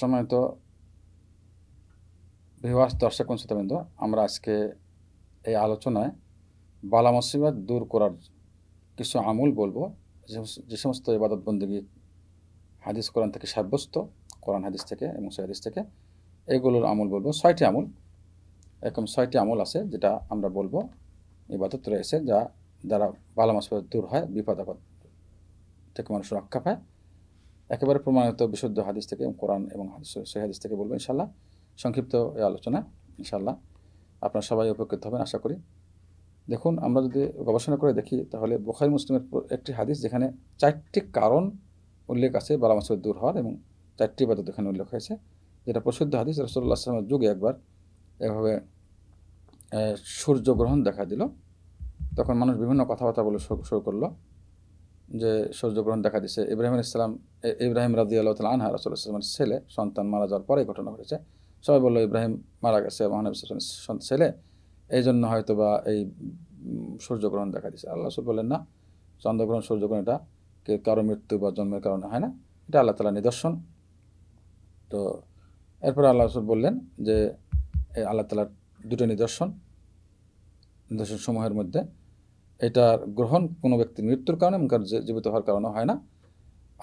সম্মানিত বিবাহ দর্শক শ্রোতাবৃন্দ আমরা আজকে এই আলোচনায় বালা মসিবাদ দূর করার কিছু আমল বলবো যে সমস্ত ইবাদত বন্দী হাদিস কোরআন থেকে সাব্যস্ত কোরআন হাদিস থেকে এবং হাদিস থেকে এগুলোর আমল বলবো ছয়টি আমল এরকম ছয়টি আমল আছে যেটা আমরা বলবো ইবাদত রয়েছে যা দ্বারা বালা মুসিবত দূর হয় বিপদ আপদ থেকে মানুষ রক্ষা পায় একেবারে প্রমাণিত বিশুদ্ধ হাদিস থেকে কোরআন এবং সেই হাদিস থেকে বলবো ইনশাল্লাহ সংক্ষিপ্ত এই আলোচনা ইনশাল্লাহ আপনারা সবাই উপকৃত হবেন আশা করি দেখুন আমরা যদি গবেষণা করে দেখি তাহলে বোখারি মুসলিমের একটি হাদিস যেখানে চারটি কারণ উল্লেখ আছে বালা মাসের দূর হওয়ার এবং চারটি বাদত এখানে উল্লেখ হয়েছে যেটা প্রসিদ্ধ হাদিস রসল্লা আসলামের যুগে একবার এভাবে সূর্যগ্রহণ দেখা দিল তখন মানুষ বিভিন্ন কথাবার্তা বলে শুরু করলো যে সূর্যগ্রহণ দেখা দিছে ইব্রাহিম ইসলাম ইব্রাহিম রাজি আল্লাহ তাল আনহা রসুল ইসলামের ছেলে সন্তান মারা যাওয়ার পরে ঘটনা ঘটেছে সবাই বললো ইব্রাহিম মারা গেছে মহানবী ইসলামের ছেলে এই জন্য হয়তো বা এই সূর্যগ্রহণ দেখা দিছে আল্লাহ রসুল বললেন না চন্দ্রগ্রহণ সূর্যগ্রহণ এটা কারো মৃত্যু বা জন্মের কারণে হয় না এটা আল্লাহ তালা নিদর্শন তো এরপর আল্লাহ রসুল বললেন যে আল্লাহ তালার দুটো নিদর্শন নিদর্শন সমূহের মধ্যে এটার গ্রহণ কোনো ব্যক্তির মৃত্যুর কারণে এবং জীবিত হওয়ার কারণে হয় না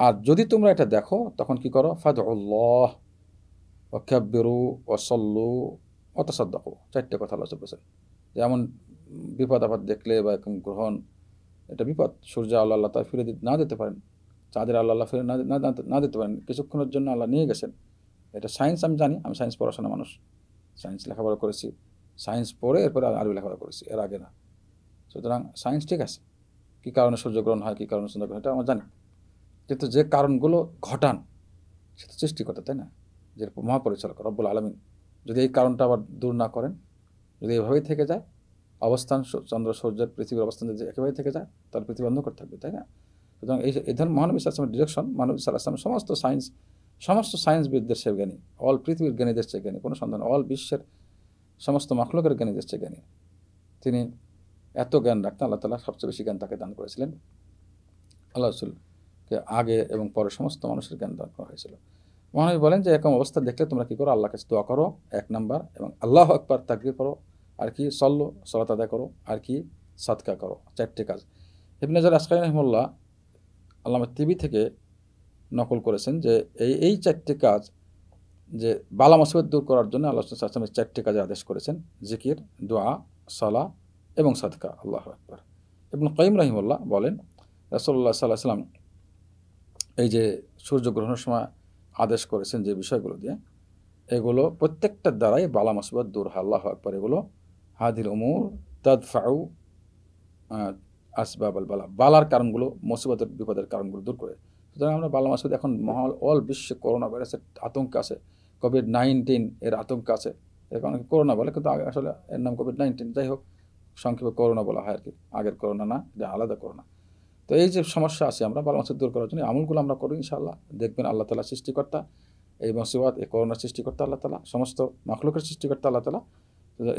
আর যদি তোমরা এটা দেখো তখন কি করো ফাদ ও খ্যাব্বেরু অসল্লু অতসাদ্দ চারটে কথা আলোচনা করেছেন যেমন বিপদ আপদ দেখলে বা এরকম গ্রহণ এটা বিপদ সূর্য আল্লাহ আল্লাহ তার ফিরে না দিতে পারেন চাঁদের আল্লাহ আল্লাহ ফিরে না দিতে পারেন কিছুক্ষণের জন্য আল্লাহ নিয়ে গেছেন এটা সায়েন্স আমি জানি আমি সায়েন্স পড়াশোনা মানুষ সায়েন্স লেখাপড়া করেছি সায়েন্স পড়ে এরপরে আরবি লেখাপড়া করেছি এর আগে না সুতরাং সায়েন্স ঠিক আছে কী কারণে সূর্যগ্রহণ হয় কী কারণে সূর্যগ্রহণ এটা আমরা জানি কিন্তু যে কারণগুলো ঘটান সেটা করতে তাই না যে মহাপরিচালক রব্বুল আলমিন যদি এই কারণটা আবার দূর না করেন যদি এভাবেই থেকে যায় অবস্থান চন্দ্র সূর্যের পৃথিবীর অবস্থান যদি একেবারেই থেকে যায় তাহলে পৃথিবী করে থাকবে তাই না সুতরাং এই এই ধরনের মহানবী সালামের ডিরেকশন মানবী আসলাম সমস্ত সায়েন্স সমস্ত সায়েন্সবিদদের সে জ্ঞানী অল পৃথিবীর জ্ঞানীদের সে জ্ঞানী কোনো সন্ধান অল বিশ্বের সমস্ত মাখলকের জ্ঞানীদের সে জ্ঞানী তিনি এত জ্ঞান রাখতেন আল্লাহ তালা সবচেয়ে বেশি জ্ঞান তাকে দান করেছিলেন আল্লাহ রসুলকে আগে এবং পরে সমস্ত মানুষের জ্ঞান দান করা হয়েছিল মহানবী বলেন যে এরকম অবস্থা দেখলে তোমরা কী করো আল্লাহ কাছে দোয়া করো এক নাম্বার এবং আল্লাহ একবার তাকবির করো আর কি সল্লো সলাত আদায় করো আর কি সাদকা করো চারটে কাজ হিবনাজার আসকাই রহমুল্লাহ আল্লাহ টিভি থেকে নকল করেছেন যে এই এই চারটি কাজ যে বালা মুসিবত দূর করার জন্য আল্লাহ আসলামের চারটি কাজে আদেশ করেছেন জিকির দোয়া সলা এবং সাদকা আল্লাহ আকবর এবং কয়িম রাহিমুল্লাহ বলেন রাসল্লা সাল্লাহ সাল্লাম এই যে সূর্যগ্রহণের সময় আদেশ করেছেন যে বিষয়গুলো দিয়ে এগুলো প্রত্যেকটার দ্বারাই বালা মসবাদ দূর আল্লাহ আকবর এগুলো হাদির উমুর তাদ ফাউ আসবাব আল বালা বালার কারণগুলো মুসিবতের বিপদের কারণগুলো দূর করে সুতরাং আমরা বালা মাসুদ এখন মহল অল বিশ্বে করোনা ভাইরাসের আতঙ্ক আছে কোভিড নাইন্টিন এর আতঙ্ক আছে এখন করোনা বলে কিন্তু আসলে এর নাম কোভিড নাইন্টিন যাই হোক সংক্ষেপে করোনা বলা হয় আর কি আগের করোনা না যে আলাদা করোনা তো এই যে সমস্যা আছে আমরা বারো মানুষের দূর করার জন্য আমলগুলো আমরা করি ইনশাআল্লাহ দেখবেন আল্লাহ তালা সৃষ্টিকর্তা এই মসিবাদ এই করোনার সৃষ্টিকর্তা আল্লাহ তালা সমস্ত মাখলুকের সৃষ্টিকর্তা আল্লাহ তালা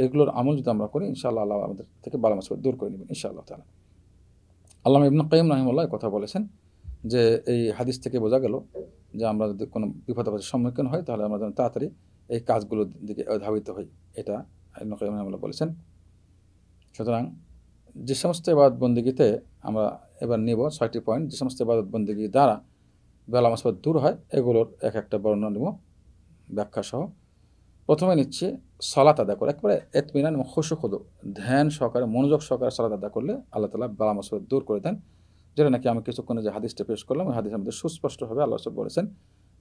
এগুলোর আমল যদি আমরা করি ইনশাআল্লাহ আল্লাহ আমাদের থেকে বারো মাস দূর করে নেবেন ইনশাআল্লাহ তালা আল্লাহ ইবনা কাইম রাহিমুল্লাহ কথা বলেছেন যে এই হাদিস থেকে বোঝা গেল যে আমরা যদি কোনো আপদের সম্মুখীন হয় তাহলে আমরা যেন তাড়াতাড়ি এই কাজগুলোর দিকে ধাবিত হই এটা ইবনা কাইম রাহিমুল্লাহ বলেছেন সুতরাং যে সমস্ত এবাদত বন্দীগীতে আমরা এবার নেব ছয়টি পয়েন্ট যে সমস্ত এবাদত বন্দীগীর দ্বারা বেলা মাসবাদ দূর হয় এগুলোর এক একটা বর্ণনা নেব ব্যাখ্যাসহ প্রথমে নিচ্ছে সলাত আদা করে একবারে এতমিনান এবং খুশু খুদু ধ্যান সহকারে মনোযোগ সহকারে সলাত আদা করলে আল্লাহ তালা বালা মাসবাদ দূর করে দেন যেটা নাকি আমি কিছুক্ষণে যে হাদিসটা পেশ করলাম ওই হাদিস আমাদের সুস্পষ্টভাবে আল্লাহ সব বলেছেন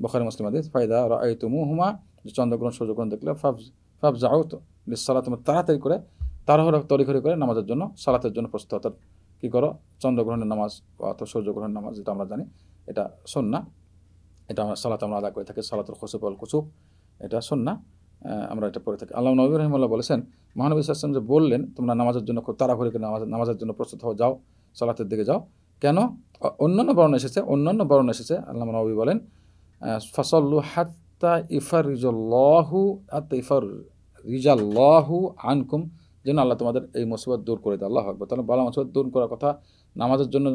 বখারি মুসলিম হাদিস ফায়দা রায়তু মুহুমা যে চন্দ্রগ্রহণ সূর্যগ্রহণ দেখলে ফাফ ফাফ যাও তো সালা তাড়াতাড়ি করে তাড়াহুড়া তৈরি করে নামাজের জন্য সালাতের জন্য প্রস্তুত অর্থাৎ কী করো চন্দ্রগ্রহণের নামাজ অর্থাৎ সূর্যগ্রহণের নামাজ যেটা আমরা জানি এটা সন্না এটা আমরা সালাত আমরা আদা করে থাকি সালাতুল খসুফ আল কুসুফ এটা সন্না আমরা এটা পড়ে থাকি আল্লাহ নবী রহিমাল্লাহ বলেছেন মহানবী সাল্লাম যে বললেন তোমরা নামাজের জন্য খুব তাড়াহুড়ি করে নামাজ নামাজের জন্য প্রস্তুত হও যাও সালাতের দিকে যাও কেন অন্যান্য বর্ণ এসেছে অন্যান্য বর্ণ এসেছে আল্লাহ নবী বলেন ফসল্লু হাত্তা ইফার রিজল্লাহু আত ইফার রিজাল্লাহু আনকুম যেন আল্লাহ তোমাদের এই মুসিবত দূর করে দেয় আল্লাহ হকবর তাহলে বালা মুসিবত দূর করার কথা নামাজের জন্য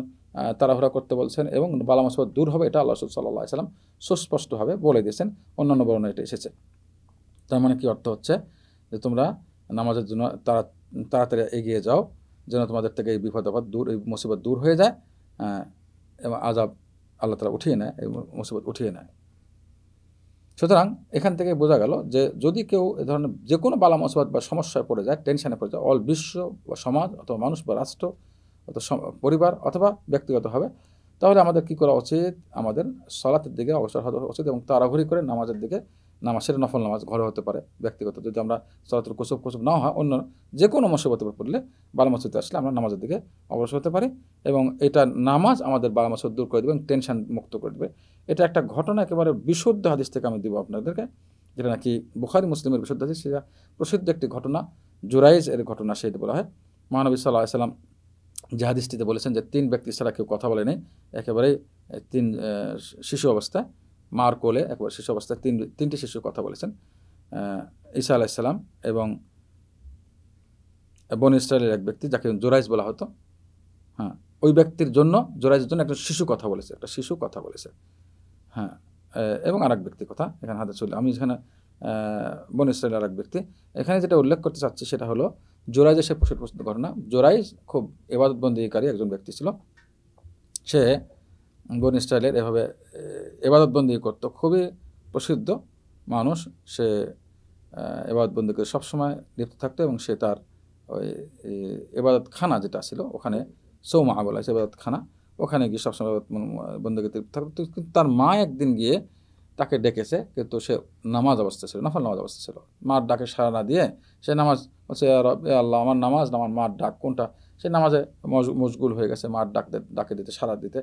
তাড়াহুড়া করতে বলছেন এবং বালা মুসিবত দূর হবে এটা আল্লাহ সাল্লাহ সাল্লাম সুস্পষ্টভাবে বলে দিয়েছেন অন্যান্য বর্ণনা এটা এসেছে তার মানে কী অর্থ হচ্ছে যে তোমরা নামাজের জন্য তারা তাড়াতাড়ি এগিয়ে যাও যেন তোমাদের থেকে এই বিপদ আপদ দূর এই মুসিবত দূর হয়ে যায় এবং আজাব আল্লাহ তালা উঠিয়ে নেয় এই মুসিবত উঠিয়ে নেয় সুতরাং এখান থেকে বোঝা গেল যে যদি কেউ এ ধরনের যে কোনো বালা মসবাদ বা সমস্যায় পড়ে যায় টেনশানে পড়ে যায় অল বিশ্ব বা সমাজ অথবা মানুষ বা রাষ্ট্র অথবা পরিবার অথবা ব্যক্তিগতভাবে তাহলে আমাদের কি করা উচিত আমাদের সলাতের দিকে অবসর হওয়া উচিত এবং তাড়াহুড়ি করে নামাজের দিকে নামাজের নফল নামাজ ঘরে হতে পারে ব্যক্তিগত যদি আমরা সলাতের কুসুব কুসুব না হয় অন্য যে কোনো মসবাতে পড়লে বালা মসজিদে আসলে আমরা নামাজের দিকে অগ্রসর হতে পারি এবং এটা নামাজ আমাদের বালা মসজিদ দূর করে দেবে এবং টেনশান মুক্ত করে দেবে এটা একটা ঘটনা একেবারে বিশুদ্ধ হাদিস থেকে আমি দেব আপনাদেরকে যেটা নাকি বুখারি মুসলিমের বিশুদ্ধ হাদিস সেটা প্রসিদ্ধ একটি ঘটনা জুরাইজ এর ঘটনা সেটা বলা হয় মহানবী সাল্লাহ সাল্লাম যে হাদিসটিতে বলেছেন যে তিন ব্যক্তি ছাড়া কেউ কথা বলেনি একেবারেই তিন শিশু অবস্থায় মার কোলে একবার শিশু অবস্থায় তিন তিনটি শিশু কথা বলেছেন ঈসা আলাইসাল্লাম এবং বন ইসরায়েলের এক ব্যক্তি যাকে জোরাইজ বলা হতো হ্যাঁ ওই ব্যক্তির জন্য জোরাইজের জন্য একটা শিশু কথা বলেছে একটা শিশু কথা বলেছে হ্যাঁ এবং আর এক ব্যক্তির কথা এখানে হাতে চলে আমি এখানে বন ইসরায়েলের আর এক ব্যক্তি এখানে যেটা উল্লেখ করতে চাচ্ছি সেটা হলো জোরাইজে সে পোষণ পছন্দ করে না জোরাই খুব এবাদতবন্দীকারী একজন ব্যক্তি ছিল সে বন ইসরায়েলের এভাবে এবাদতবন্দি করত খুবই প্রসিদ্ধ মানুষ সে এবাদতবন্দি করে সবসময় লিপ্ত থাকতো এবং সে তার ওই এবাদতখানা খানা যেটা ছিল ওখানে সৌমা বলা হয়েছে এবাদত খানা ওখানে গিয়ে সবসময় বন্ধুকে থাকতো কিন্তু তার মা একদিন গিয়ে তাকে ডেকেছে কিন্তু সে নামাজ অবস্থা ছিল নফল নামাজ অবস্থা ছিল মার ডাকে সারা না দিয়ে সে নামাজ বলছে আল্লাহ আমার নামাজ আমার মার ডাক কোনটা সে নামাজে মশগুল হয়ে গেছে মার ডাক ডাকে দিতে সারা দিতে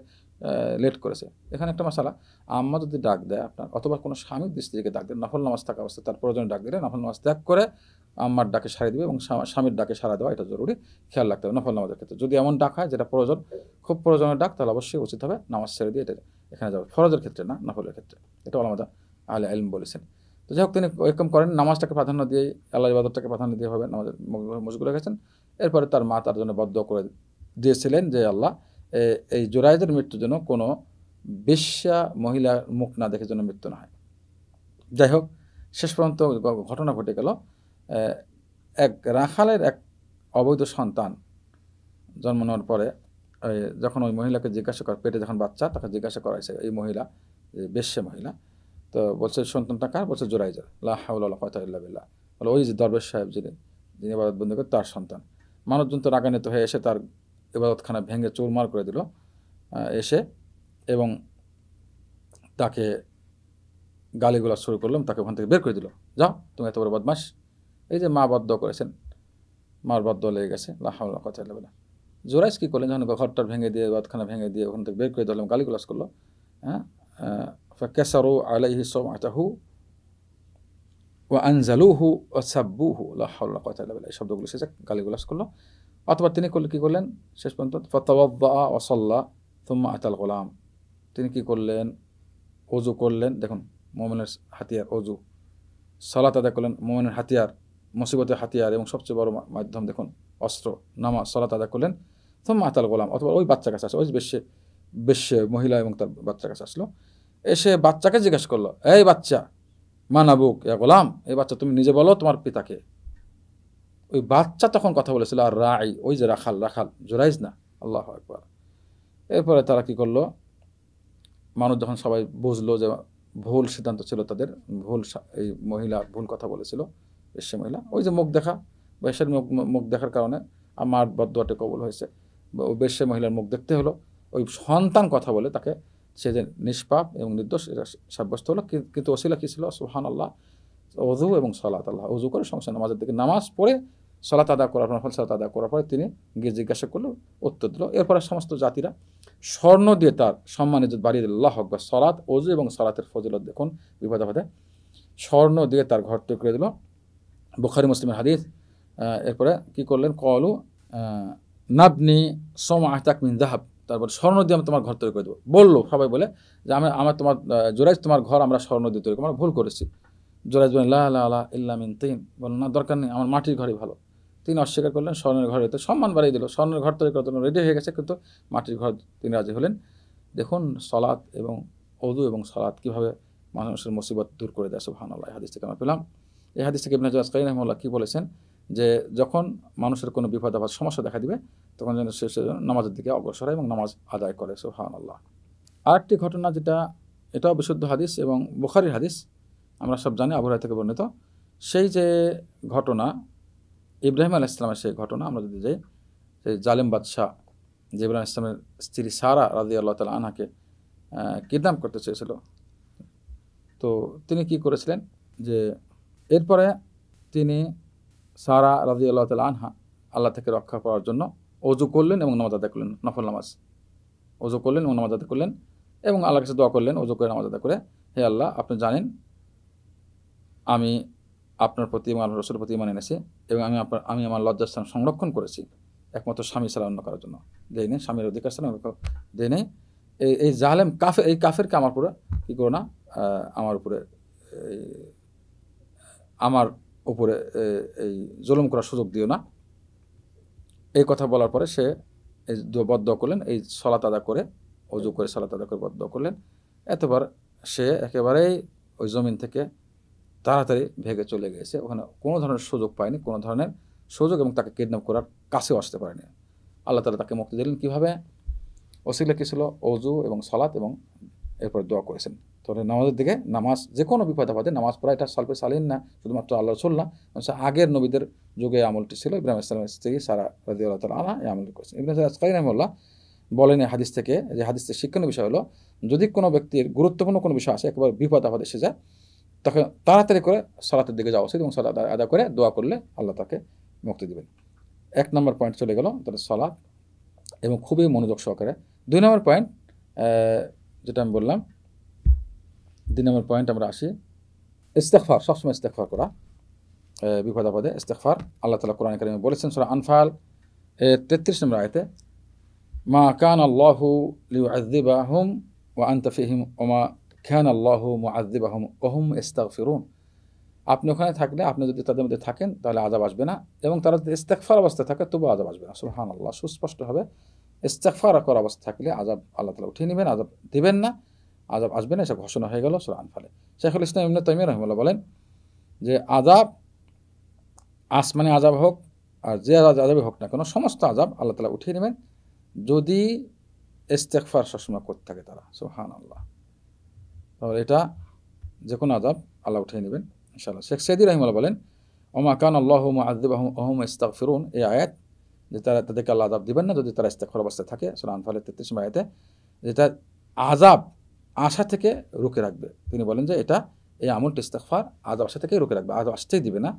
লেট করেছে এখানে একটা মশালা আম্মা যদি ডাক দেয় আপনার অথবা কোনো স্বামী স্ত্রীকে ডাক দেয় নফল নামাজ থাকা অবস্থায় তার প্রয়োজনে ডাক দিলে নফল নামাজ ত্যাগ করে আম্মার ডাকে সারিয়ে দেবে এবং স্বামীর ডাকে সারা দেওয়া এটা জরুরি খেয়াল রাখতে হবে নফল নামাজের ক্ষেত্রে যদি এমন ডাক হয় যেটা প্রয়োজন খুব প্রয়োজনের ডাক তাহলে অবশ্যই উচিত হবে নামাজ ছেড়ে দিয়ে এটা এখানে যাবে ফরজের ক্ষেত্রে না নফলের ক্ষেত্রে এটা আলাদা আহলে আলম বলেছেন তো যাই হোক তিনি ওইরকম করেন নামাজটাকে প্রাধান্য দিয়ে আল্লাহ ইবাদতটাকে প্রাধান্য দিয়ে হবে নামাজের মজগুলো গেছেন এরপরে তার মা তার জন্য বদ্ধ করে দিয়েছিলেন যে আল্লাহ এই জোরাইজের মৃত্যুর জন্য কোনো বেশ্যা মহিলার মুখ না দেখে যেন মৃত্যু না হয় যাই হোক শেষ পর্যন্ত ঘটনা ঘটে গেল এক রাখালের এক অবৈধ সন্তান জন্ম নেওয়ার পরে যখন ওই মহিলাকে জিজ্ঞাসা করে পেটে যখন বাচ্চা তাকে জিজ্ঞাসা করাইছে এই মহিলা বেশ্য মহিলা তো বলছে সন্তানটা কার বলছে জোরাইজার লাহ কথা বলে ওই যে দরবেশ সাহেব যিনি যিনি বন্ধু তার সন্তান মানুষজন তো রাগান্বিত হয়ে এসে তার এবাদতখানা ভেঙে চোরমার করে দিল এসে এবং তাকে গালিগুলা শুরু করলাম তাকে ওখান থেকে বের করে দিল যাও তুমি এত বড় বদমাস এই যে মা বদ্ধ করেছেন মার বদ্ধ লেগে গেছে লাহাউল্লা কথা বলে জোরাইস কী করলেন যখন ঘরটা ভেঙে দিয়ে বাদখানা ভেঙে দিয়ে ওখান থেকে বের করে দিলাম গালিগুলাস করলো হ্যাঁ আলাই আলাইহি সব হু ও আনজালুহু ও সাব্বুহু এই শব্দগুলো শেষে গালিগুলাস করলো অথবা তিনি কী করলেন শেষ পর্যন্ত ফতওয়া ওসল্লাহ তুম্মা আতাল গোলাম তিনি কী করলেন অজু করলেন দেখুন মোমেনের হাতিয়ার অজু সালাত আদায় করলেন মোমেনের হাতিয়ার মুসিবতের হাতিয়ার এবং সবচেয়ে বড় মাধ্যম দেখুন অস্ত্র নামা সালাত আদায় করলেন তুম্মা আতাল গোলাম অথবা ওই বাচ্চা কাছে আসে ওই বেশে বেশ্যে মহিলা এবং তার বাচ্চা কাছে আসলো এসে বাচ্চাকে জিজ্ঞেস করলো এই বাচ্চা মানাবুক ইয়া গোলাম এই বাচ্চা তুমি নিজে বলো তোমার পিতাকে ওই বাচ্চা তখন কথা বলেছিল আর রাই ওই যে রাখাল রাখাল জোরাইজ না আল্লাহ একবার এরপরে তারা কি করলো মানুষ যখন সবাই বুঝলো যে ভুল সিদ্ধান্ত ছিল তাদের ভুল এই মহিলা ভুল কথা বলেছিল বেশ্যা মহিলা ওই যে মুখ দেখা বেশের মুখ মুখ দেখার কারণে আমার বদুয়াটে কবল হয়েছে বেশ্যা মহিলার মুখ দেখতে হলো ওই সন্তান কথা বলে তাকে সে যে নিষ্পাপ এবং নির্দোষ এটা সাব্যস্ত হলো কিন্তু ওসিলা কী ছিল সুহান আল্লাহ অজু এবং সলাত আল্লাহ অজু করে সংসার নামাজের দিকে নামাজ পড়ে সলাত আদা করার পর সলাত আদা করার পরে তিনি গিয়ে জিজ্ঞাসা করলো উত্তর দিল এরপরে সমস্ত জাতিরা স্বর্ণ দিয়ে তার সম্মানে বাড়িয়ে দিল আল্লাহ বা সলাত অজু এবং সলাতের ফজিলত দেখুন বিপদে বিপদাবাদে স্বর্ণ দিয়ে তার ঘর তৈরি করে দিল বুখারি মুসলিমের হাদিস এরপরে কী করলেন কলু নাবনি সোম আহতাক মিন জাহাব তারপর স্বর্ণ দিয়ে আমি তোমার ঘর তৈরি করে দেবো বললো সবাই বলে যে আমি আমার তোমার জোরাইজ তোমার ঘর আমরা স্বর্ণ দিয়ে তৈরি আমরা ভুল করেছি জোরাইজ বলেন লা লা ইল্লামিন তিন বলুন না দরকার নেই আমার মাটির ঘরই ভালো তিনি অস্বীকার করলেন স্বর্ণের ঘরে তো সম্মান বাড়িয়ে দিল স্বর্ণের ঘর তৈরি করার জন্য রেডি হয়ে গেছে কিন্তু মাটির ঘর তিনি রাজি হলেন দেখুন সলাৎ এবং অদু এবং সলাৎ কীভাবে মানুষের মুসিবত দূর করে দেয় সুহান আল্লাহ হাদিস থেকে আমরা পেলাম এই হাদিস থেকে ইবনাজ আসকাইন রহমুল্লাহ কী বলেছেন যে যখন মানুষের কোনো বিপদ আবার সমস্যা দেখা দিবে তখন যেন সে নামাজের দিকে অগ্রসর হয় এবং নামাজ আদায় করে সোহান আল্লাহ আরেকটি ঘটনা যেটা এটাও বিশুদ্ধ হাদিস এবং বুখারির হাদিস আমরা সব জানি আবহাওয়া থেকে বর্ণিত সেই যে ঘটনা ইব্রাহিম আল ইসলামের সেই ঘটনা আমরা যদি যাই সেই জালেম বাদশাহ যে ইব্রাহিম ইসলামের স্ত্রী সারা রাজি আল্লাহ তালা আনহাকে কিডন্যাপ করতে চেয়েছিল তো তিনি কি করেছিলেন যে এরপরে তিনি সারা রাজি আল্লাহ তাল আনহা আল্লাহ থেকে রক্ষা করার জন্য অজু করলেন এবং নামাজ আদায় করলেন নফল নামাজ অজু করলেন এবং নামাজ আদায় করলেন এবং আল্লাহ কাছে দোয়া করলেন অজু করে নামাজ আদায় করে হে আল্লাহ আপনি জানেন আমি আপনার প্রতি এবং আল্লাহ রসুলের প্রতি মানে এনেছি এবং আমি আপনার আমি আমার লজ্জাস্থান সংরক্ষণ করেছি একমাত্র স্বামী ছাড়া অন্য করার জন্য দেয় নেই স্বামীর অধিকার ছাড়া দেয় নেই এই এই জাহালেম কাফে এই কাফেরকে আমার উপরে কী করো না আমার উপরে আমার উপরে এই জুলুম করার সুযোগ দিও না এই কথা বলার পরে সে এই বদ্ধ করলেন এই সলাত আদা করে অজু করে সলাত আদা করে বদ্ধ করলেন এতবার সে একেবারেই ওই জমিন থেকে তাড়াতাড়ি ভেঙে চলে গেছে ওখানে কোনো ধরনের সুযোগ পায়নি কোনো ধরনের সুযোগ এবং তাকে কিডন্যাপ করার কাছেও আসতে পারেনি আল্লাহ তালা তাকে মুক্তি দিলেন কীভাবে ওসিলা কী ছিল অজু এবং সলাত এবং এরপরে দোয়া করেছেন তবে নামাজের দিকে নামাজ যে কোনো বিপদ আপদে নামাজ পড়া এটা সালফে সালিন না শুধুমাত্র আল্লাহ রসুল না আচ্ছা, আগের নবীদের যুগে আমলটি ছিল ইব্রাহিম ইসলামের স্ত্রী সারা রাজি আল্লাহ তালা আলা এই আমলটি করেছেন ইব্রাহিম আসকাই রহমুল্লাহ বলেন এই হাদিস থেকে যে হাদিস থেকে শিক্ষণীয় বিষয় হলো যদি কোনো ব্যক্তির গুরুত্বপূর্ণ কোনো বিষয় আসে একবার বিপদ আপাদে এসে যায় তাকে তাড়াতাড়ি করে সালাতের দিকে যাওয়া উচিত এবং সলাত আদা করে দোয়া করলে আল্লাহ তাকে মুক্তি দেবেন এক নম্বর পয়েন্ট চলে গেল তাহলে সলাদ এবং খুবই মনোযোগ সহকারে দুই নম্বর পয়েন্ট যেটা আমি বললাম দুই নম্বর পয়েন্ট আমরা আসি ইস্তেকফার সবসময় ইস্তেকফার করা বিপদ আপদে ইস্তেকফার আল্লাহ তালা কোরআন কারিমে বলেছেন সুরা আনফাল তেত্রিশ নম্বর আয়তে মা কান আল্লাহ লিউ আদিবাহুম ওয়া আন্তফিহিম ওমা খান আল্লাহ মুআদিবাহুম ওহম ইস্তাগফিরুন আপনি ওখানে থাকলে আপনি যদি তাদের মধ্যে থাকেন তাহলে আজাব আসবে না এবং তারা যদি ইস্তেকফার অবস্থায় থাকে তবু আজাব আসবে না সুহান আল্লাহ সুস্পষ্টভাবে ইস্তেকফার করা অবস্থা থাকলে আজাব আল্লাহ তালা উঠিয়ে নেবেন আজাব দেবেন না আজাব আসবে না এটা ঘোষণা হয়ে গেল সুরা আনফালে শেখুল ইসলাম ইমন তাইমিয়া রহমুল্লাহ বলেন যে আজাব আসমানি আজাব হোক আর যে আজাবে হোক না কেন সমস্ত আজাব আল্লাহ তালা উঠিয়ে নেবেন যদি ইস্তেকফার সবসময় করতে থাকে তারা সুহান আল্লাহ তাহলে এটা যে কোনো আজাব আল্লাহ উঠিয়ে নেবেন ইনশাআল্লাহ শেখ সৈদি রহিমাল্লাহ বলেন ওমা কান আল্লাহ আদিব আহম ইস্তাক ফিরুন এই আয়াত যে তারা তাদেরকে আল্লাহ আজাব দিবেন না যদি তারা ইস্তেকফার অবস্থায় থাকে সুরা আনফালে তেত্রিশ আয়াতে যেটা আজাব আশা থেকে রুখে রাখবে তিনি বলেন যে এটা এই আমলটি ইস্তেকফার আদ আশা থেকেই রুখে রাখবে আদ আসতেই দিবে না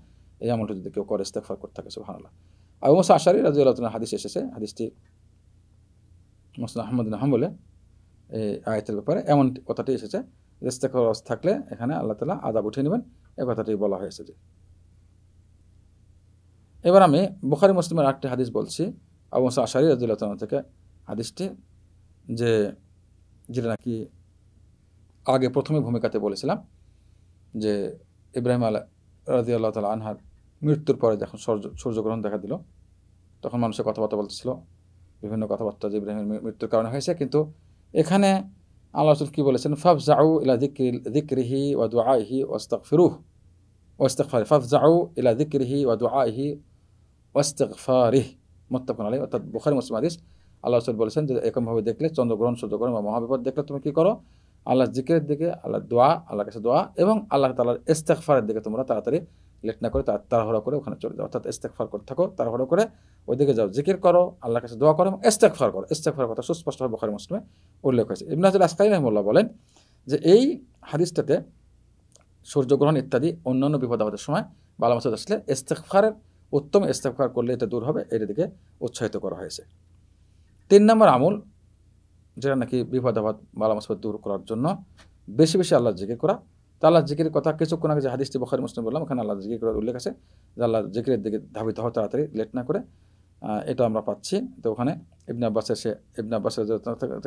এই আমলটি যদি কেউ করে ইস্তেকফার করতে থাকে সুহানাল্লাহ আবু মোসা আশারি রাজু আল্লাহ হাদিস এসেছে হাদিসটি মোসন আহমদ নাহম বলে এই আয়তের ব্যাপারে এমন কথাটি এসেছে ইস্তেকফার থাকলে এখানে আল্লাহ তালা আদাব উঠিয়ে নেবেন এই কথাটি বলা হয়েছে যে এবার আমি বুখারি মুসলিমের আটটি হাদিস বলছি আবু মোসা আশারি রাজু আল্লাহ থেকে হাদিসটি যে যেটা নাকি আগে প্রথমে ভূমিকাতে বলেছিলাম যে ইব্রাহিম আলা রাজি আল্লাহ তালা আনহার মৃত্যুর পরে যখন সূর্য সূর্যগ্রহণ দেখা দিল তখন মানুষের কথাবার্তা বলতেছিল বিভিন্ন কথাবার্তা যে ইব্রাহিমের মৃত্যুর কারণে হয়েছে কিন্তু এখানে আল্লাহ রসুল কী বলেছেন ফাফ জাউ ইলা দিকরিহি ওয়া আহি ওয়াস্তাক ফিরুহ ওয়াস্তাক ফারি ফাফ জাউ ইলা দিকরিহি ওয়া আহি ওয়াস্তাক ফারিহ মোত্তাকুন আলী অর্থাৎ বুখারি মুসলিম আদিস আল্লাহ রসুল বলেছেন যে এরকমভাবে দেখলে চন্দ্রগ্রহণ সূর্যগ্রহণ বা মহাবিপদ দেখলে তুমি কী করো আল্লাহ জিকের দিকে আল্লাহ দোয়া আল্লাহ কাছে দোয়া এবং আল্লাহ তালার ইস্তেকফারের দিকে তোমরা তাড়াতাড়ি লেট না করে তার করে ওখানে চলে যাও অর্থাৎ ইস্তেকফার করতে থাকো তাড়াহুড়া করে ওইদিকে যাও জিকির করো আল্লাহ কাছে দোয়া করো এবং ইস্তেকফার করো ইস্তেকফার কথা সুস্পষ্টভাবে বখারি মুসলিমে উল্লেখ হয়েছে ইমনাজুল আসকাই রহমুল্লাহ বলেন যে এই হাদিসটাতে সূর্যগ্রহণ ইত্যাদি অন্যান্য বিপদ আমাদের সময় বালা মাসুদ আসলে ইস্তেকফারের উত্তম ইস্তেকফার করলে এটা দূর হবে এর দিকে উৎসাহিত করা হয়েছে তিন নম্বর আমল যেটা নাকি বিপদ আপদ বালা দূর করার জন্য বেশি বেশি আল্লাহ জিকির করা তা আল্লাহ জিকির কথা কিছুক্ষণ আগে যে হাদিসটি বখারি মুসলিম বললাম ওখানে আল্লাহ জিকির করার উল্লেখ আছে যে আল্লাহ জিকিরের দিকে ধাবিত হওয়া তাড়াতাড়ি লেট না করে এটা আমরা পাচ্ছি তো ওখানে ইবনা আব্বাসের সে ইবনা আব্বাসের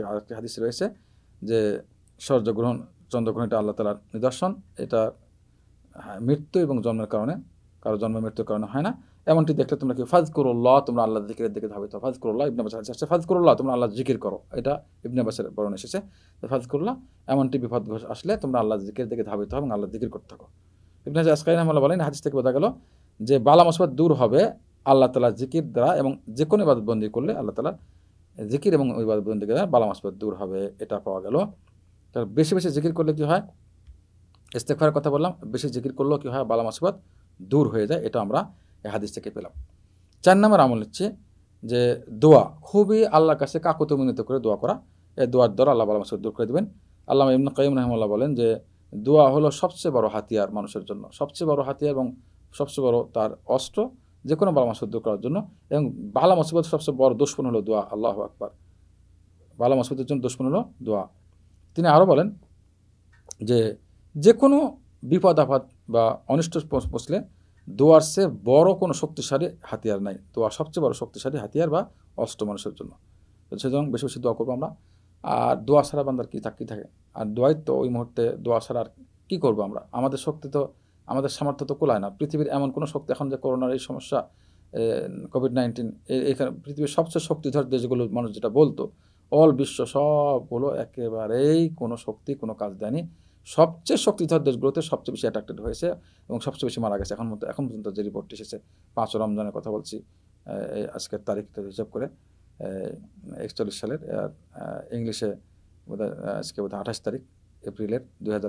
আরেকটি হাদিস রয়েছে যে সূর্যগ্রহণ চন্দ্রগ্রহণ এটা আল্লাহ তালার নিদর্শন এটা হ্যাঁ, মৃত্যু এবং জন্মের কারণে কারো জন্ম মৃত্যুর কারণে হয় না এমনটি দেখলে তোমরা কি ফাজ করুল্লাহ তোমরা আল্লাহ জিকিরের দিকে ধাবিত ফাজ ল ইবনে বাসার আসছে ফাজ করুল্লাহ তোমরা আল্লাহ জিকির করো এটা ইবনে বাসার বরণ এসেছে ফাজ করল এমনটি বিপদ আসলে তোমরা আল্লাহ জিকির দিকে ধাবিত হবে এবং আল্লাহ জিকির করতে থাকো ইবনে হাজার আসকাই রহমাল্লাহ বলেন হাদিস থেকে বোঝা গেল যে বালা মসবাদ দূর হবে আল্লাহ তালা জিকির দ্বারা এবং যে কোনো ইবাদতবন্দি করলে আল্লাহ তালা জিকির এবং ইবাদতবন্দি দ্বারা বালা মসবাদ দূর হবে এটা পাওয়া গেল তার বেশি বেশি জিকির করলে কি হয় ইস্তেকফার কথা বললাম বেশি জিকির করলেও কী হয় বালা মসবাদ দূর হয়ে যায় এটা আমরা এই হাদিস থেকে পেলাম চার নম্বর আমল হচ্ছে যে দোয়া খুবই আল্লাহর কাছে কাকুতে মিনিত করে দোয়া করা এই দোয়ার দ্বারা আল্লাহ আল্লাহ দূর করে দেবেন আল্লাহ ইমন কাইম রহমাল্লাহ বলেন যে দোয়া হলো সবচেয়ে বড় হাতিয়ার মানুষের জন্য সবচেয়ে বড় হাতিয়ার এবং সবচেয়ে বড় তার অস্ত্র যে কোনো বালা মাসুদ দূর করার জন্য এবং বালা মুসিবত সবচেয়ে বড় দুশ্মন হলো দোয়া আল্লাহ আকবর বালা মুসিবতের জন্য দুশ্মন হলো দোয়া তিনি আরও বলেন যে যে কোনো বিপদ আপাত বা অনিষ্ট পৌঁছলে দোয়ার সে বড় কোনো শক্তিশালী হাতিয়ার নাই দোয়া সবচেয়ে বড় শক্তিশালী হাতিয়ার বা অষ্ট মানুষের জন্য সেজন্য বেশি বেশি দোয়া করবো আমরা আর দোয়া ছাড়া বান্দার কী চাকরি থাকে আর দোয়াই তো ওই মুহূর্তে দোয়া ছাড়া আর কী করবো আমরা আমাদের শক্তি তো আমাদের সামর্থ্য তো কোলায় না পৃথিবীর এমন কোনো শক্তি এখন যে করোনার এই সমস্যা কোভিড নাইন্টিন এখানে পৃথিবীর সবচেয়ে শক্তিধর দেশগুলো মানুষ যেটা বলতো অল বিশ্ব সবগুলো একেবারেই কোনো শক্তি কোনো কাজ দেয়নি সবচেয়ে শক্তিধর দেশগুলোতে সবচেয়ে বেশি অ্যাট্রাক্টেড হয়েছে এবং সবচেয়ে বেশি মারা গেছে এখন এখন পর্যন্ত যে রিপোর্টটি এসেছে পাঁচ রমজানের কথা বলছি আজকের তারিখটা হিসাব করে একচল্লিশ সালের ইংলিশে বোধহয় আজকে বোধহয় আঠাশ তারিখ এপ্রিলের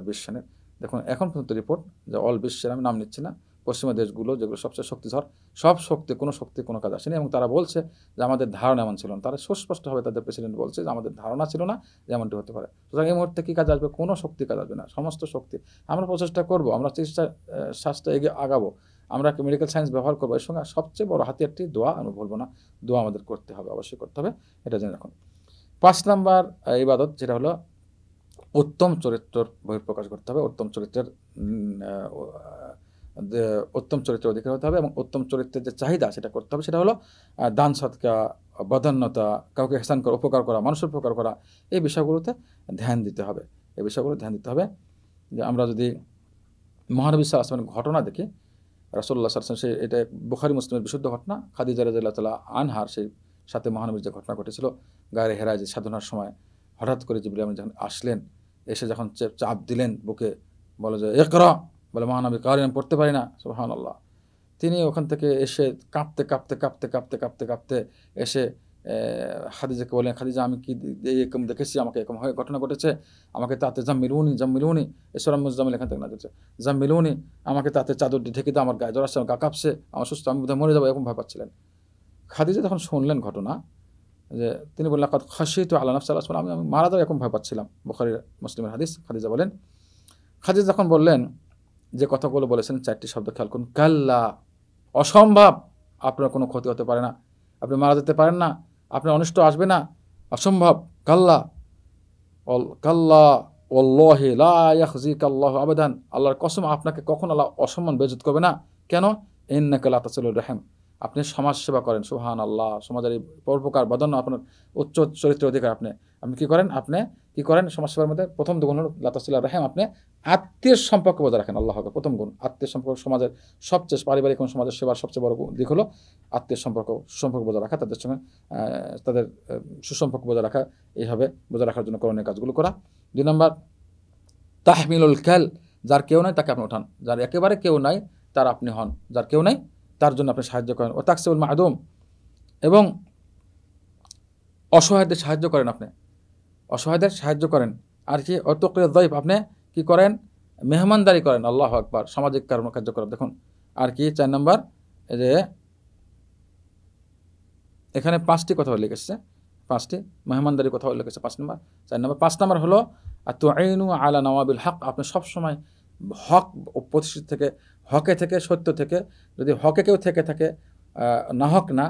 দুই সালের দেখুন এখন পর্যন্ত রিপোর্ট যে অল বিশ্বের আমি নাম নিচ্ছি না পশ্চিমা দেশগুলো যেগুলো সবচেয়ে শক্তিধর সব শক্তি কোনো শক্তি কোনো কাজ আসেনি এবং তারা বলছে যে আমাদের ধারণা এমন ছিল না তারা সুস্পষ্টভাবে তাদের প্রেসিডেন্ট বলছে যে আমাদের ধারণা ছিল না যেমনটি হতে পারে সুতরাং এই মুহূর্তে কী কাজ আসবে কোনো শক্তি কাজ আসবে না সমস্ত শক্তি আমরা প্রচেষ্টা করব আমরা চিকিৎসা স্বাস্থ্য এগিয়ে আগাবো আমরা মেডিকেল সায়েন্স ব্যবহার করবো এর সঙ্গে সবচেয়ে বড় হাতিয়ারটি দোয়া আমি বলবো না দোয়া আমাদের করতে হবে অবশ্যই করতে হবে এটা জেনে রাখুন পাঁচ নাম্বার ইবাদত যেটা হলো উত্তম চরিত্রর বহিঃপ্রকাশ করতে হবে উত্তম চরিত্রের উত্তম চরিত্রের অধিকার হতে হবে এবং উত্তম চরিত্রের যে চাহিদা সেটা করতে হবে সেটা হলো দান সৎকা বদান্যতা কাউকে হেসান করা উপকার করা মানুষের উপকার করা এই বিষয়গুলোতে ধ্যান দিতে হবে এই বিষয়গুলো ধ্যান দিতে হবে যে আমরা যদি মহানবী সাল্লাহামের ঘটনা দেখি রাসোল্লা সাল্লাম সে এটা বুখারি মুসলিমের বিশুদ্ধ ঘটনা খাদিজা রাজাল্লাহ তালা আনহার সেই সাথে মহানবীর যে ঘটনা ঘটেছিল গায়ে হেরা যে সাধনার সময় হঠাৎ করে জিবুল যখন আসলেন এসে যখন চাপ দিলেন বুকে বলে যে একরা বলে মহানবী কারণে আমি পড়তে পারি না সুহান আল্লাহ তিনি ওখান থেকে এসে কাঁপতে কাঁপতে কাঁপতে কাঁপতে কাঁপতে কাঁপতে এসে খাদিজাকে বলেন খাদিজা আমি কি এরকম দেখেছি আমাকে এরকম হয়ে ঘটনা ঘটেছে আমাকে তাতে জাম মিলুনি জাম মিলুনি এসরাম মুজামিল এখান থেকে না দিচ্ছে জাম মিলুনি আমাকে তাতে চাদরটি ঢেকে দিয়ে আমার গায়ে জ্বর আসছে আমার গা কাঁপছে আমার সুস্থ আমি বোধহয় মরে যাবো এরকম ভয় পাচ্ছিলেন খাদিজা যখন শুনলেন ঘটনা যে তিনি বললেন কত খাসি তো আল্লাহ নফসাল্লাহ আমি আমি মারা যাওয়ার এরকম ভয় পাচ্ছিলাম বখারি মুসলিমের হাদিস খাদিজা বলেন খাদিজা যখন বললেন যে কথাগুলো বলেছেন চারটি শব্দ খেয়াল করুন কাল্লা অসম্ভব আপনার কোনো ক্ষতি হতে পারে না আপনি মারা যেতে পারেন না আপনার অনিষ্ট আসবে না অসম্ভব কাল্লা অল কাল্লা ওল্লাহে কাল্লাহ আবেদান আল্লাহর কসম আপনাকে কখন আল্লাহ অসম্মান বেজত করবে না কেন এন্নাকাল্লা তাসুল রহেম আপনি সমাজ সেবা করেন সুহান আল্লাহ সমাজের এই পরোপকার বদন আপনার উচ্চ চরিত্রের অধিকার আপনি আপনি কী করেন আপনি কি করেন সমাজসেবার মধ্যে প্রথম গুণ হল লাতাসুল্লাহ রাহেম আপনি আত্মীয়ের সম্পর্ক বজায় রাখেন আল্লাহ প্রথম গুণ আত্মীয় সম্পর্ক সমাজের সবচেয়ে পারিবারিক এবং সমাজের সেবার সবচেয়ে বড় দিক হলো আত্মীয় সম্পর্ক সুসম্পর্ক বজায় রাখা তাদের সঙ্গে তাদের সুসম্পর্ক বজায় রাখা এইভাবে বজায় রাখার জন্য করণীয় কাজগুলো করা দুই নম্বর তাহমিলুল খেল যার কেউ নাই তাকে আপনি ওঠান যার একেবারে কেউ নাই তার আপনি হন যার কেউ নাই তার জন্য আপনি সাহায্য করেন ও তাকসিউল মাহদুম এবং অসহায়দের সাহায্য করেন আপনি অসহায়দের সাহায্য করেন আর কি অতক্রিয়া দৈব আপনি কি করেন মেহমানদারি করেন আল্লাহ আকবর সামাজিক কর্ম কার্যকলাপ দেখুন আর কি চার নম্বর যে এখানে পাঁচটি কথা উল্লেখ এসেছে পাঁচটি মেহমানদারি কথা উল্লেখ এসেছে পাঁচ নম্বর চার নম্বর পাঁচ নম্বর হলো আর তো আইনু আলা নওয়াবিল হক আপনি সবসময় হক প্রতিষ্ঠিত থেকে হকে থেকে সত্য থেকে যদি হকে কেউ থেকে থাকে না হক না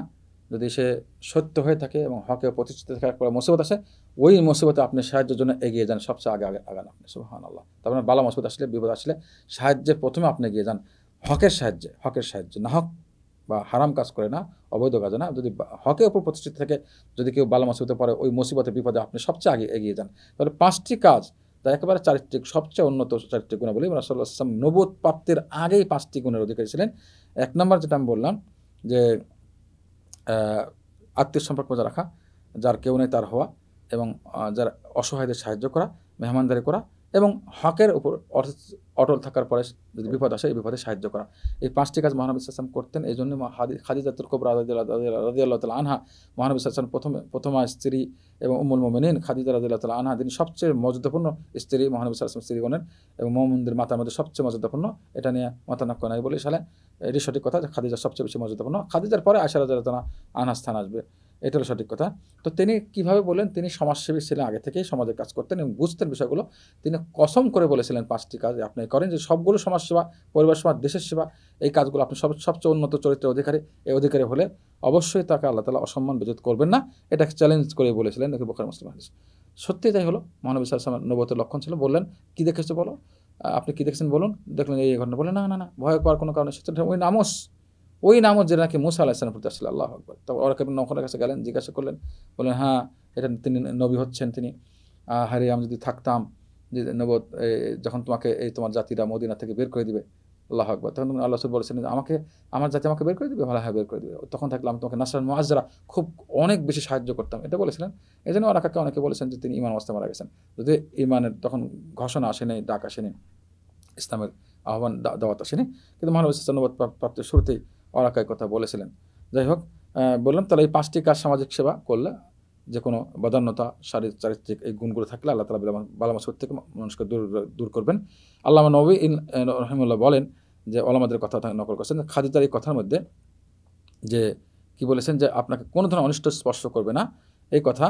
যদি সে সত্য হয়ে থাকে এবং হকে প্রতিষ্ঠিত থাকার একবার মুসিবত আসে ওই মুসিবতে আপনি সাহায্যের জন্য এগিয়ে যান সবচেয়ে আগে আগে আগান আপনি সুহান আল্লাহ তারপরে মানে বালা মুসিবত আসলে বিপদ আসলে সাহায্যে প্রথমে আপনি এগিয়ে যান হকের সাহায্যে হকের সাহায্যে না হক বা হারাম কাজ করে না অবৈধ কাজ না যদি হকের উপর প্রতিষ্ঠিত থাকে যদি কেউ বালা মুসিবতে পড়ে ওই মুসিবতে বিপদে আপনি সবচেয়ে আগে এগিয়ে যান তাহলে পাঁচটি কাজ তা একেবারে চারিত্রিক সবচেয়ে উন্নত চারিত্রিক বলি রাসুল্লাহ আসলাম নবোধ প্রাপ্তির আগেই পাঁচটি গুণের অধিকারী ছিলেন এক নম্বর যেটা আমি বললাম যে আত্মীয় সম্পর্ক বজায় রাখা যার কেউ নেই তার হওয়া এবং যার অসহায়দের সাহায্য করা মেহমানদারি করা এবং হকের উপর অটল থাকার পরে যদি বিপদ আসে এই বিপদে সাহায্য করা এই পাঁচটি কাজ মহানবী সাল্লাম করতেন এই জন্য খাদিজাতুল কোবরা রাজি আল্লাহ তাল আনহা মহানবী সাল্লাম প্রথমে প্রথমা স্ত্রী এবং উমুল মোমেনিন খাদিজা রাজি আল্লাহ তাল আনহা তিনি সবচেয়ে মর্যাদাপূর্ণ স্ত্রী মহানবী সাল্লাম স্ত্রীগণের এবং মোমিনদের মাতার মধ্যে সবচেয়ে মর্যাদাপূর্ণ এটা নিয়ে মাতানাক্য নাই বলে সালে এটি সঠিক কথা খাদিজা সবচেয়ে বেশি মর্যাদাপূর্ণ খাদিজার পরে আশা রাজি আল্লাহ আনহা স্থান আসবে এটা হলো সঠিক কথা তো তিনি কিভাবে বললেন তিনি সমাজসেবী ছিলেন আগে থেকেই সমাজের কাজ করতেন এবং বুঝতেন বিষয়গুলো তিনি কসম করে বলেছিলেন পাঁচটি কাজ আপনি করেন যে সবগুলো সমাজসেবা পরিবার সমাজ দেশের সেবা এই কাজগুলো আপনি সব সবচেয়ে উন্নত চরিত্রের অধিকারী এই অধিকারী হলে অবশ্যই তাকে আল্লাহ তালা অসম্মান বিরোধ করবেন না এটাকে চ্যালেঞ্জ করে বলেছিলেন নাকি বোখার মুসলিম হাদিস সত্যি তাই হলো মহানবী সাল্লামের নবতের লক্ষণ ছিল বললেন কী দেখেছে বলো আপনি কী দেখছেন বলুন দেখলেন এই ঘটনা বলে না না না ভয় পাওয়ার কোনো কারণে সেটা ওই নামস ওই নামও যে নাকি মুসা আলাহিসাম প্রতি আসলে আল্লাহ আকবর তারপর ওরা কেমন নখরের কাছে গেলেন জিজ্ঞাসা করলেন বললেন হ্যাঁ এটা তিনি নবী হচ্ছেন তিনি হারে আমি যদি থাকতাম যে নব যখন তোমাকে এই তোমার জাতিরা মদিনা থেকে বের করে দিবে আল্লাহ আকবর তখন তুমি আল্লাহ রসুল বলেছেন আমাকে আমার জাতি আমাকে বের করে দিবে ভালো হ্যাঁ বের করে দিবে তখন থাকলে আমি তোমাকে নাসার মহাজরা খুব অনেক বেশি সাহায্য করতাম এটা বলেছিলেন এই জন্য কাকে অনেকে বলেছেন যে তিনি ইমান অবস্থা মারা গেছেন যদি ইমানের তখন ঘোষণা আসেনি ডাক আসেনি ইসলামের আহ্বান দাওয়াত আসেনি কিন্তু মহানবী নবদ প্রাপ্তির শুরুতেই অরাকায় কথা বলেছিলেন যাই হোক বললাম তাহলে এই পাঁচটি কাজ সামাজিক সেবা করলে যে কোনো বদান্যতা শারীর চারিত্রিক এই গুণগুলো থাকলে আল্লাহ তালা বালামাসুর থেকে মানুষকে দূর দূর করবেন আল্লাহ নবী রহিমুল্লাহ বলেন যে ওলামাদের কথা নকল করছেন খাদিতার কথার মধ্যে যে কি বলেছেন যে আপনাকে কোনো ধরনের অনিষ্ট স্পর্শ করবে না এই কথা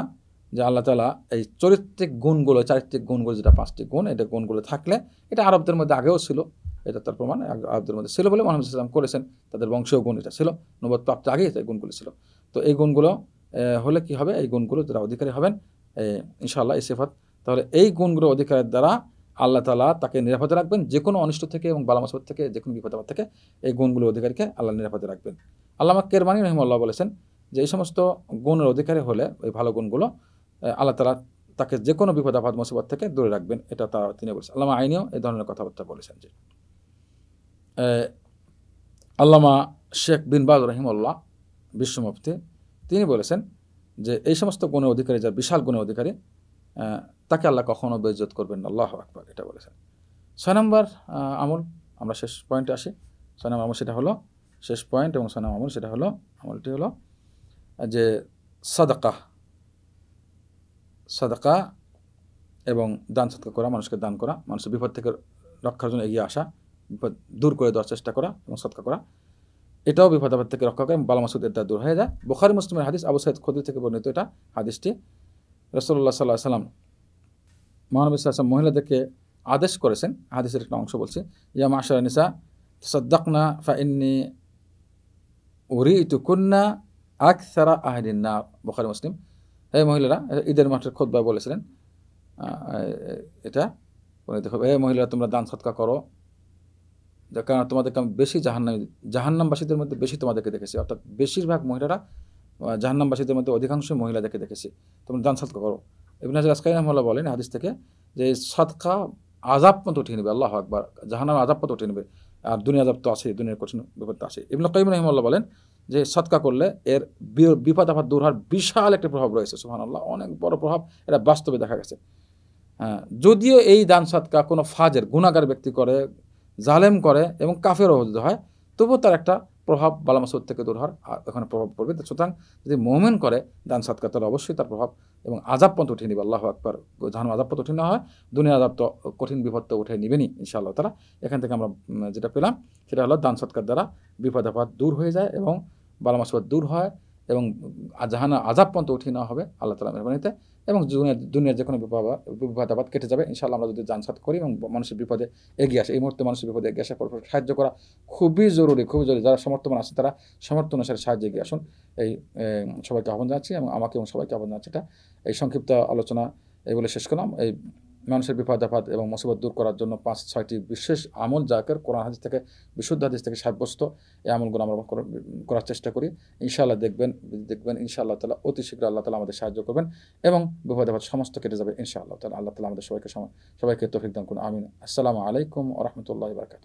যে আল্লাহ তালা এই চরিত্রিক গুণগুলো চারিত্রিক গুণগুলো যেটা পাঁচটি গুণ এটা গুণগুলো থাকলে এটা আরবদের মধ্যে আগেও ছিল এটা তার প্রমাণ আব্দুল মধ্যে ছিল বলে মোহাম্মদ ইসলাম করেছেন তাদের বংশীয় গুণ এটা ছিল নবত প্রাপ্ত আগেই এই গুণগুলো ছিল তো এই গুণগুলো হলে কি হবে এই গুণগুলো যারা অধিকারী হবেন ইনশাআল্লাহ এই তাহলে এই গুণগুলো অধিকারের দ্বারা আল্লাহ তালা তাকে নিরাপদে রাখবেন যে কোনো অনিষ্ট থেকে এবং বালামাসপদ থেকে যে কোনো বিপদাবাদ থেকে এই গুণগুলো অধিকারীকে আল্লাহ নিরাপদে রাখবেন আল্লামা কেরমানি রহিমাল্লাহ বলেছেন যে এই সমস্ত গুণের অধিকারী হলে ওই ভালো গুণগুলো আল্লাহ তালা তাকে যে কোনো বিপদ আপাত মুসিবত থেকে দূরে রাখবেন এটা তা তিনি বলেছেন আল্লামা আইনিও এই ধরনের কথাবার্তা বলেছেন যে আল্লামা শেখ বিন বাজ রহিমুল্লাহ বিশ্বমুফতি তিনি বলেছেন যে এই সমস্ত গুণে অধিকারী যার বিশাল গুণে অধিকারী তাকে আল্লাহ কখনও বেজত করবেন আল্লাহ আকবর এটা বলেছেন ছয় নম্বর আমল আমরা শেষ পয়েন্টে আসি ছয় নম্বর আমল সেটা হলো শেষ পয়েন্ট এবং ছয় নম্বর আমল সেটা হলো আমলটি হলো যে সাদাকাহ সাদাকা এবং দান সৎকা করা মানুষকে দান করা মানুষের বিপদ থেকে রক্ষার জন্য এগিয়ে আসা বিপদ দূর করে দেওয়ার চেষ্টা করা এবং সৎকা করা এটাও বিপদ আপদ থেকে রক্ষা করে বালা মাসুদের দ্বারা দূর হয়ে যায় বোখারি মুসলিমের হাদিস আবু সাইদ খদির থেকে বর্ণিত এটা হাদিসটি রসল্লা সাল্লাহ সাল্লাম মহানবী সাল্লাম মহিলাদেরকে আদেশ করেছেন হাদিসের একটা অংশ বলছে ইয়া মাসা নিসা সদ্দাকনা ইন্নি উরি তুকুন্না আক সারা আহরিন্না বোখারি মুসলিম এই মহিলারা ঈদের মাঠের খোদবা বলেছিলেন এটা দেখো হে মহিলারা তোমরা দান সৎকা করো কারণ তোমাদেরকে আমি বেশি জাহান্নাম জাহান্নামবাসীদের মধ্যে বেশি তোমাদেরকে দেখেছি অর্থাৎ বেশিরভাগ মহিলারা জাহান্নামবাসীদের মধ্যে অধিকাংশ মহিলাদেরকে দেখেছি তোমরা দান সৎকা করো এবং হাজার বলেন হাদিস থেকে যে সৎকা আজাব মতো উঠিয়ে নেবে আল্লাহ একবার জাহান্নাম আজাব মতো উঠিয়ে নেবে আর দুনিয়া আজাব তো আছে দুনিয়ার কঠিন বিপদ তো আছে ইবিন কাইম রহমাল্লাহ বলেন যে সৎকা করলে এর বিপদ আপাত দূর হওয়ার বিশাল একটা প্রভাব রয়েছে সুহান আল্লাহ অনেক বড় প্রভাব এটা বাস্তবে দেখা গেছে হ্যাঁ যদিও এই দান সৎকা কোনো ফাজের গুণাগার ব্যক্তি করে জালেম করে এবং কাফের অবহিত হয় তবুও তার একটা প্রভাব বালামাসুদ থেকে দূর হওয়ার ওখানে প্রভাব পড়বে সুতরাং যদি মোমেন করে দান সৎকা তাহলে অবশ্যই তার প্রভাব এবং আজাব পন্ত উঠে নিবে আল্লাহ আকবর জাহান আজাব পথ উঠে নেওয়া হয় দুনিয়া আজাব তো কঠিন বিপদ তো উঠে নিবেনি ইনশাআল্লাহ তারা এখান থেকে আমরা যেটা পেলাম সেটা হলো দান সৎকার দ্বারা বিপদ আপদ দূর হয়ে যায় এবং বালামাসবাদ দূর হয় এবং জাহানা আজাব পর্যন্ত উঠিয়ে নেওয়া হবে আল্লাহ তালা মেহরবানিতে এবং দুনিয়ার যে কোনো বিপদ আবাদ কেটে যাবে ইনশাআল্লাহ আমরা যদি জানসাত করি এবং মানুষের বিপদে এগিয়ে আসে এই মুহূর্তে মানুষের বিপদে এগিয়ে আসা পরপর সাহায্য করা খুবই জরুরি খুবই জরুরি যারা সমর্থন আছেন তারা সমর্থন অনুসারে সাহায্যে এগিয়ে আসুন এই সবাইকে আহ্বান জানাচ্ছি এবং আমাকে এবং সবাইকে আহ্বান জানাচ্ছি এটা এই সংক্ষিপ্ত আলোচনা এই বলে শেষ করলাম এই মানুষের বিপদ আপাদ এবং মুসিবত দূর করার জন্য পাঁচ ছয়টি বিশেষ আমল জাকের কোরআন হাদিস থেকে বিশুদ্ধ হাদিস থেকে সাব্যস্ত এই আমলগুলো আমরা করার চেষ্টা করি ইনশাআল্লাহ দেখবেন দেখবেন ইনশাআল্লাহ তালা অতি শীঘ্র আল্লাহ তালা আমাদের সাহায্য করবেন এবং বিপদ আপাদ সমস্ত কেটে যাবে ইনশাআল্লাহ তালা আল্লাহ তালা আমাদের সবাইকে সবাইকে তফিক দান করুন আমিন আসসালামু আলাইকুম রহমতুল্লাহ বারকাত